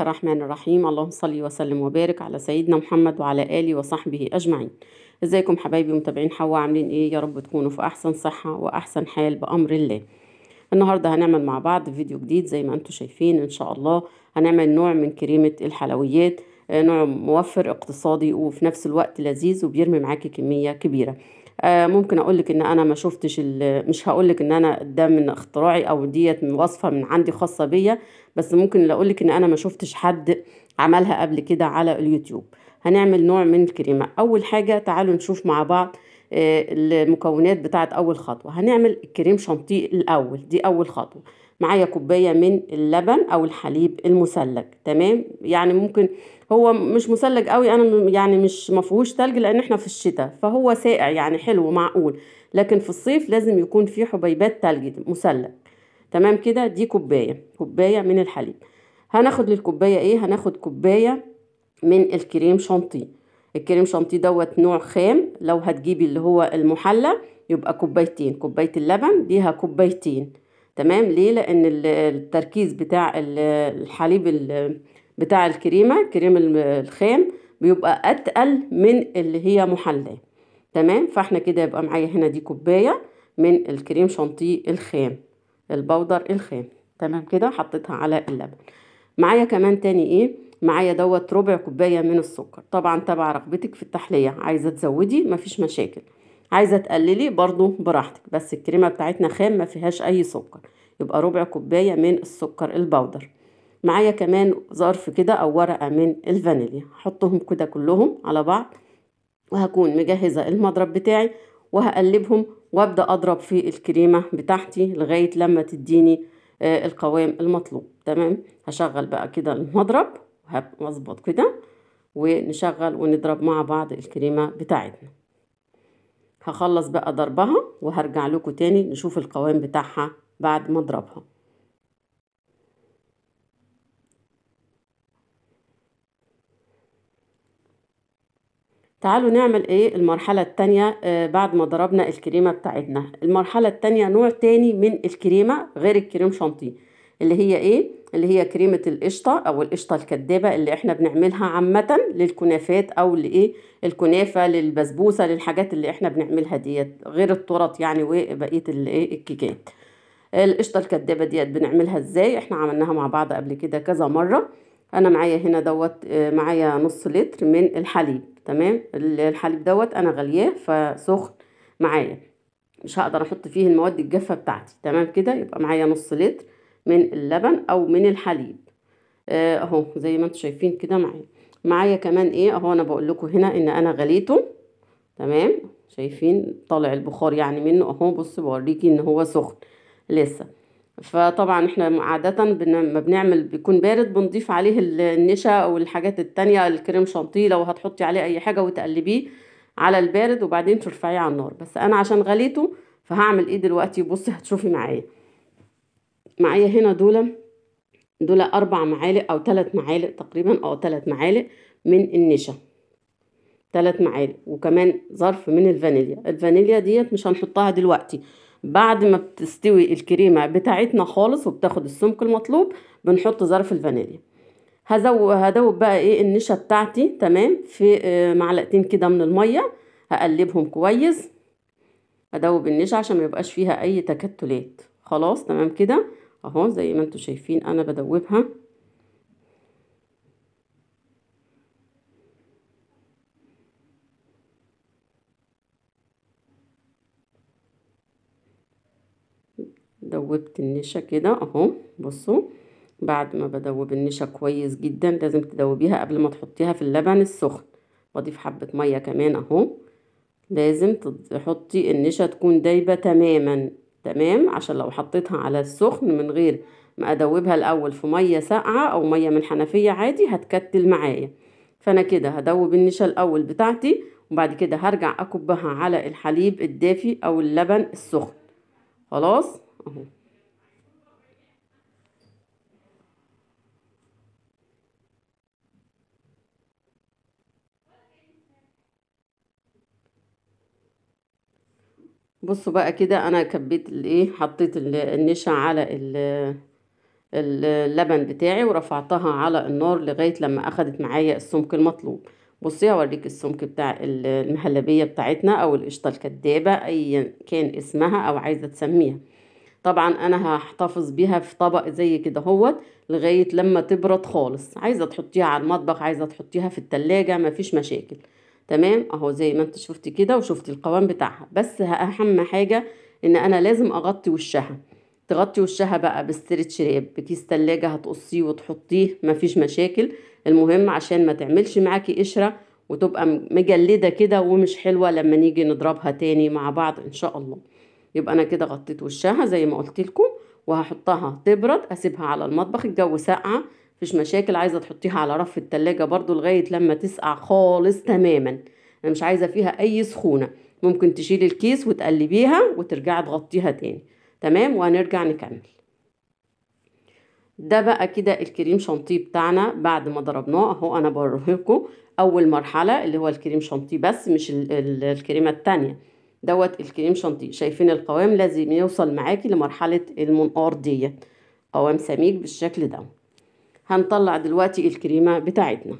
الرحمن الرحيم اللهم صل وسلم وبارك على سيدنا محمد وعلى اله وصحبه اجمعين ازيكم حبايبي متابعين حوا عاملين ايه يا رب تكونوا في احسن صحه واحسن حال بامر الله النهارده هنعمل مع بعض فيديو جديد زي ما انتم شايفين ان شاء الله هنعمل نوع من كريمه الحلويات نوع موفر اقتصادي وفي نفس الوقت لذيذ وبيرمي معاكي كميه كبيره آه، ممكن اقول لك ان انا ما شفتش مش هقول لك ان انا ده من اختراعي او ديت من وصفه من عندي خاصه بيا بس ممكن اقول لك ان انا ما شفتش حد عملها قبل كده على اليوتيوب هنعمل نوع من الكريمه اول حاجه تعالوا نشوف مع بعض آه، المكونات بتاعت اول خطوه هنعمل الكريم شانتيه الاول دي اول خطوه معايا كوبايه من اللبن او الحليب المثلج تمام يعني ممكن هو مش مثلج قوي انا يعني مش مفهوش تلج لان احنا في الشتاء فهو ساقع يعني حلو معقول لكن في الصيف لازم يكون فيه حبيبات تلج مثلج تمام كده دي كوبايه كوبايه من الحليب هناخد للكوبايه ايه هناخد كوبايه من الكريم شانتي الكريم شانتي دوت نوع خام لو هتجيبي اللي هو المحلى يبقى كوبايتين كوبايه اللبن ليها كوبايتين تمام ليه لان التركيز بتاع الحليب بتاع الكريمة كريم الخام بيبقى أتقل من اللي هي محلاة تمام فاحنا كده يبقى معايا هنا دي كوباية من الكريم شانتيه الخام البودر الخام تمام كده حطيتها على اللبن معايا كمان تاني ايه معايا دوت ربع كوبايه من السكر طبعا تبع رغبتك في التحليه عايزه تزودي مفيش مشاكل عايزه تقللي برضو براحتك بس الكريمه بتاعتنا خام ما فيهاش اي سكر يبقى ربع كوبايه من السكر البودر معايا كمان ظرف كده او ورقة من الفانيليا هحطهم كده كلهم على بعض وهكون مجهزة المضرب بتاعي وهقلبهم وابدأ اضرب في الكريمة بتاعتي لغاية لما تديني آه، القوام المطلوب تمام هشغل بقى كده المضرب وهظبط كده ونشغل ونضرب مع بعض الكريمة بتاعتنا هخلص بقى ضربها وهرجع لكم تاني نشوف القوام بتاعها بعد ما اضربها تعالوا نعمل ايه المرحلة التانية آه، بعد ما ضربنا الكريمة بتاعتنا المرحلة التانية نوع تاني من الكريمة غير الكريم شانتيه اللي هي ايه اللي هي كريمة القشطة او القشطة الكدابة اللي احنا بنعملها عامة للكنافات او لايه الكنافة للبسبوسة للحاجات اللي احنا بنعملها ديت غير الطرط يعني وبقية الايه الكيكات القشطة الكدابة ديت بنعملها ازاي احنا عملناها مع بعض قبل كده كذا مرة انا معايا هنا دوت آه، معايا نص لتر من الحليب تمام الحليب دوت انا غلياه فسخن معايا مش هقدر احط فيه المواد الجافه بتاعتي تمام كده يبقى معايا نص لتر من اللبن او من الحليب آه، اهو زي ما انتم شايفين كده معايا معايا كمان ايه اهو انا بقول لكم هنا ان انا غليته تمام شايفين طالع البخار يعني منه اهو بص بوريكي ان هو سخن لسه فطبعا احنا عادة لما بنعمل بيكون بارد بنضيف عليه النشا او الحاجات التانية الكريم شانتيه لو هتحطي عليه اي حاجة وتقلبيه على البارد وبعدين ترفعيه على النار بس انا عشان غليته فهعمل ايه دلوقتي بصي هتشوفي معايا معايا هنا دول دول اربع معالق او ثلاث معالق تقريبا او آه، ثلاث معالق من النشا ثلاث معالق وكمان ظرف من الفانيليا الفانيليا ديت مش هنحطها دلوقتي بعد ما بتستوي الكريمة بتاعتنا خالص وبتاخد السمك المطلوب بنحط ظرف الفانيليا هذوب بقى ايه النشا بتاعتي تمام في آه، معلقتين كده من المية هقلبهم كويس هدوب النشا عشان ما يبقاش فيها اي تكتلات خلاص تمام كده اهو زي ما انتم شايفين انا بدوبها دوبت النشا كده اهو بصوا بعد ما بدوب النشا كويس جدا لازم تدوبيها قبل ما تحطيها في اللبن السخن بضيف حبة مية كمان اهو لازم تحطي النشا تكون دايبة تماما تمام عشان لو حطيتها على السخن من غير ما ادوبها الاول في مية ساقعة او مية من الحنفية عادي هتكتل معايا فانا كده هدوب النشا الاول بتاعتي وبعد كده هرجع اكبها على الحليب الدافي او اللبن السخن خلاص اهو بصوا بقى كده انا كبيت الايه حطيت النشا على اللبن بتاعي ورفعتها على النار لغايه لما اخدت معايا السمك المطلوب بصي هوريك السمك بتاع المهلبيه بتاعتنا او القشطه الكدابه ايا كان اسمها او عايزه تسميها طبعا انا هحتفظ بيها في طبق زي كده هوت لغايه لما تبرد خالص عايزه تحطيها على المطبخ عايزه تحطيها في التلاجة مفيش مشاكل تمام اهو زي ما انت شفتي كده وشفتي القوام بتاعها بس اهم حاجه ان انا لازم اغطي وشها تغطي وشها بقى بستريتش راب بكيس تلاجة هتقصيه وتحطيه مفيش مشاكل المهم عشان ما تعملش معاكي قشرة وتبقى مجلدة كده ومش حلوة لما نيجي نضربها تاني مع بعض ان شاء الله يبقى انا كده غطيت وشها زي ما قلت لكم وهحطها تبرد اسيبها على المطبخ الجو ساقعه مفيش مشاكل عايزه تحطيها على رف التلاجة برضو لغايه لما تسقع خالص تماما انا مش عايزه فيها اي سخونه ممكن تشيلي الكيس وتقلبيها وترجعي تغطيها تاني تمام وهنرجع نكمل ده بقى كده الكريم شانتيه بتاعنا بعد ما ضربناه اهو انا بوريه لكم اول مرحله اللي هو الكريم شانتيه بس مش الكريمه التانيه دوت الكريم شانتيه شايفين القوام لازم يوصل معاكي لمرحلة المنقار ديت قوام سميك بالشكل ده هنطلع دلوقتي الكريمة بتاعتنا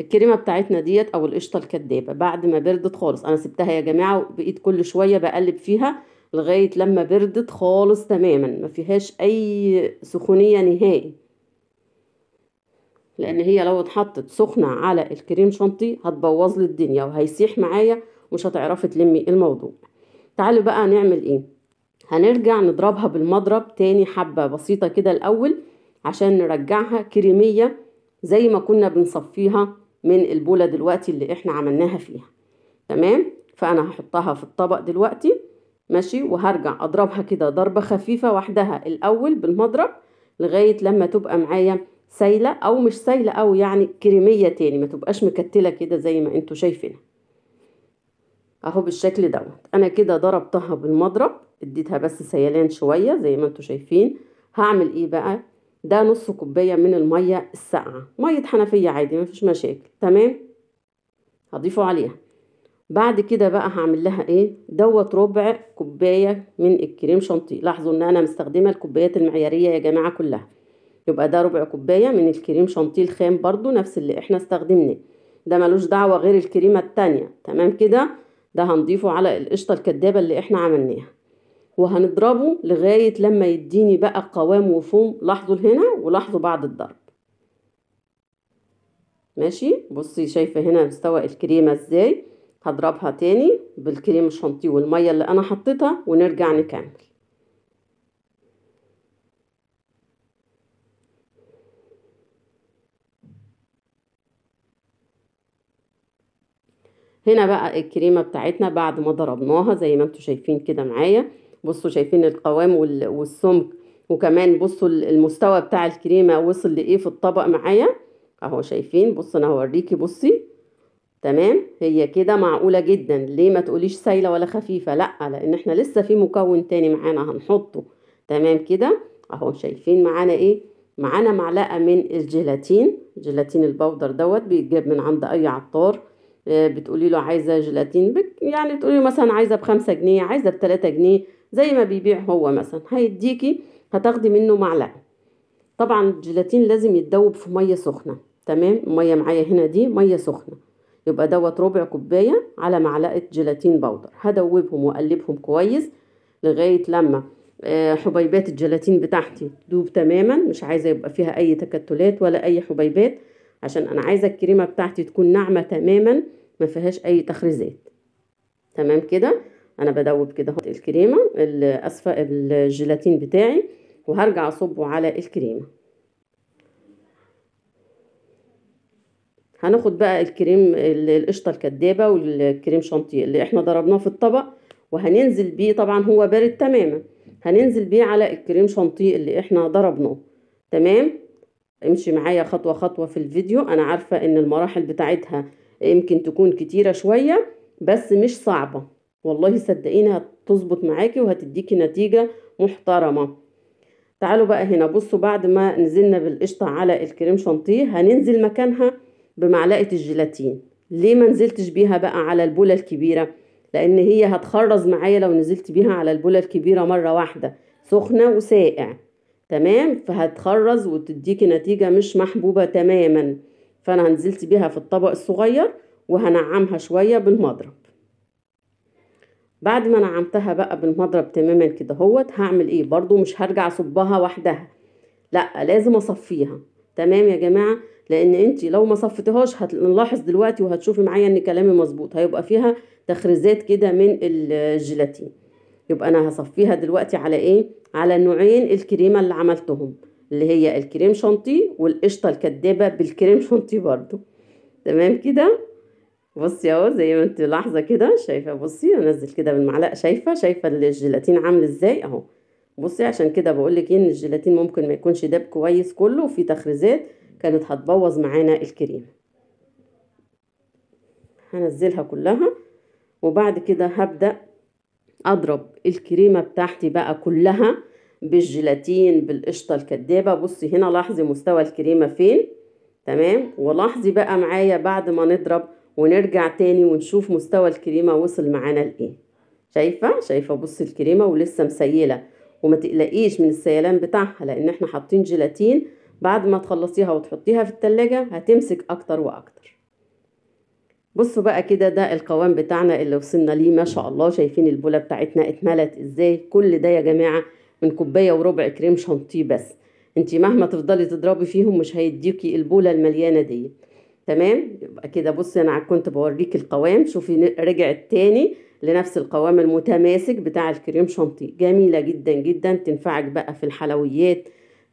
الكريمة بتاعتنا ديت او القشطة الكدابة بعد ما بردت خالص انا سبتها يا جماعة وبقيت كل شوية بقلب فيها لغاية لما بردت خالص تماما ما فيهاش اي سخونية نهائي لان هي لو اتحطت سخنة على الكريم شنطي هتبوظ الدنيا وهيسيح معايا مش هتعرفي تلمي الموضوع تعالوا بقى نعمل ايه هنرجع نضربها بالمضرب تاني حبة بسيطة كده الأول عشان نرجعها كريمية زي ما كنا بنصفيها من البولة دلوقتي اللي احنا عملناها فيها تمام فأنا هحطها في الطبق دلوقتي ماشي وهرجع أضربها كده ضربة خفيفة وحدها الأول بالمضرب لغاية لما تبقى معايا سايلة أو مش سايلة أو يعني كريمية تاني ما تبقاش مكتلة كده زي ما انتوا شايفينها اهو بالشكل دوت انا كده ضربتها بالمضرب اديتها بس سيلان شويه زي ما انتم شايفين هعمل ايه بقى ده نص كوبايه من الميه الساقعه ميه حنفيه عادي مفيش مشاكل تمام هضيفه عليها بعد كده بقى هعمل لها ايه دوت ربع كوبايه من الكريم شانتيه لاحظوا ان انا مستخدمه الكوبايات المعياريه يا جماعه كلها يبقى ده ربع كوبايه من الكريم شانتيه الخام برضو نفس اللي احنا استخدمناه ده ملوش دعوه غير الكريمه التانية تمام كده ده هنضيفه على القشطة الكدابة اللي احنا عملناها وهنضربه لغاية لما يديني بقى قوام وفوم لاحظوا هنا ولاحظوا بعد الضرب ماشي بصي شايفة هنا مستوى الكريمة ازاي هضربها تاني بالكريم الشنطي والمية اللي انا حطيتها ونرجع نكمل هنا بقى الكريمة بتاعتنا بعد ما ضربناها زي ما انتم شايفين كده معايا بصوا شايفين القوام والسمك وكمان بصوا المستوى بتاع الكريمة وصل لإيه في الطبق معايا اهو شايفين بصوا انا هوريكي بصي تمام هي كده معقولة جدا ليه ما تقوليش سايلة ولا خفيفة لأ لأن احنا لسه في مكون تاني معانا هنحطه تمام كده اهو شايفين معانا ايه معانا معلقة من الجيلاتين جيلاتين البودر دوت بيتجاب من عند أي عطار آه، بتقولي له عايزه جيلاتين يعني تقولي له مثلا عايزه بخمسة جنيه عايزه بثلاثه جنيه زي ما بيبيع هو مثلا هيديكي هتاخدي منه معلقه طبعا الجيلاتين لازم يتدوب في ميه سخنه تمام الميه معايا هنا دي ميه سخنه يبقى دوت ربع كوبايه على معلقه جيلاتين بودر هدوبهم واقلبهم كويس لغايه لما آه، حبيبات الجيلاتين بتاعتي تدوب تماما مش عايزه يبقى فيها اي تكتلات ولا اي حبيبات عشان انا عايزه الكريمه بتاعتي تكون ناعمه تماما ما فيهاش اي تخريزات تمام كده انا بدوب كده الكريمه اسفه الجيلاتين بتاعي وهرجع اصبه على الكريمه هناخد بقى الكريم القشطه الكدابه والكريم شانتيه اللي احنا ضربناه في الطبق وهننزل بيه طبعا هو بارد تماما هننزل بيه على الكريم شانتيه اللي احنا ضربناه تمام امشي معايا خطوة خطوة في الفيديو أنا عارفة إن المراحل بتاعتها يمكن تكون كتيرة شوية بس مش صعبة والله صدقيني هتظبط معاكي وهتديكي نتيجة محترمة تعالوا بقى هنا بصوا بعد ما نزلنا بالقشطة على الكريم شانتيه هننزل مكانها بمعلقة الجيلاتين ليه ما نزلتش بيها بقى على البولة الكبيرة لأن هي هتخرز معايا لو نزلت بيها على البولة الكبيرة مرة واحدة سخنة وسائع تمام فهتخرز وتديكي نتيجة مش محبوبة تماما فأنا هنزلت بيها في الطبق الصغير وهنعمها شوية بالمضرب بعد ما نعمتها بقى بالمضرب تماما كده هوت هعمل ايه برضو مش هرجع صبها وحدها لا لازم اصفيها تمام يا جماعه لان انت لو ما صفتهاش هنلاحظ دلوقتي وهتشوفي معايا ان كلامي مظبوط هيبقى فيها تخريزات كده من الجيلاتين يبقى انا هصفيها دلوقتي على ايه على نوعين الكريمه اللي عملتهم اللي هي الكريم شانتيه والقشطه الكدابه بالكريم شانتيه برضو تمام كده بصي اهو زي ما انت لاحظه كده شايفه بصي انزل كده بالمعلقه شايفه شايفه الجيلاتين عامل ازاي اهو بصي عشان كده بقول لك إيه، ان الجيلاتين ممكن ما يكونش داب كويس كله وفي تخريزات كانت هتبوظ معانا الكريمه هنزلها كلها وبعد كده هبدا اضرب الكريمه بتاعتي بقى كلها بالجيلاتين بالقشطه الكدابه بصي هنا لاحظي مستوى الكريمه فين تمام ولاحظي بقى معايا بعد ما نضرب ونرجع تاني ونشوف مستوى الكريمه وصل معانا لايه شايفه شايفه بصي الكريمه ولسه مسيله وما تقلقيش من السيلان بتاعها لان احنا حاطين جيلاتين بعد ما تخلصيها وتحطيها في التلاجة هتمسك اكتر واكتر بصوا بقى كده ده القوام بتاعنا اللي وصلنا ليه ما شاء الله شايفين البوله بتاعتنا اتملت ازاي كل ده يا جماعه من كوبايه وربع كريم شانتيه بس انت مهما تفضلي تضربي فيهم مش هيديكي البوله المليانه دي تمام يبقى كده بصي انا كنت بوريك القوام شوفي رجعت تاني لنفس القوام المتماسك بتاع الكريم شانتيه جميله جدا جدا تنفعك بقى في الحلويات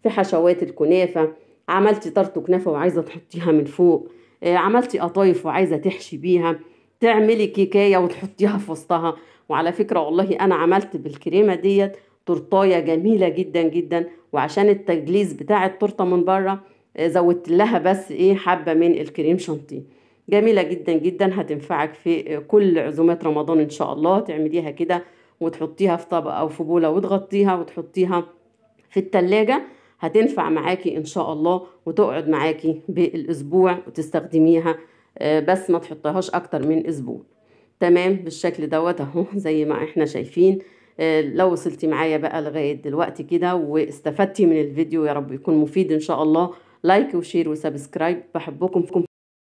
في حشوات الكنافه عملتي طرطو كنافه وعايزه تحطيها من فوق آه، عملتي قطايف وعايزه تحشي بيها تعملي كيكايه وتحطيها في وسطها وعلى فكره والله انا عملت بالكريمه ديت تورتايه جميله جدا جدا وعشان التجليز بتاع التورته من بره آه، زودت لها بس ايه حبه من الكريم شانتيه جميله جدا جدا هتنفعك في كل عزومات رمضان ان شاء الله تعمليها كده وتحطيها في طبق او في بوله وتغطيها وتحطيها في التلاجة هتنفع معاكي ان شاء الله وتقعد معاكي بالاسبوع وتستخدميها آه، بس ما تحطيهاش اكتر من اسبوع تمام بالشكل دوت اهو زي ما احنا شايفين آه، لو وصلتي معايا بقى لغايه دلوقتي كده واستفدتي من الفيديو يا رب يكون مفيد ان شاء الله لايك وشير وسبسكرايب بحبكم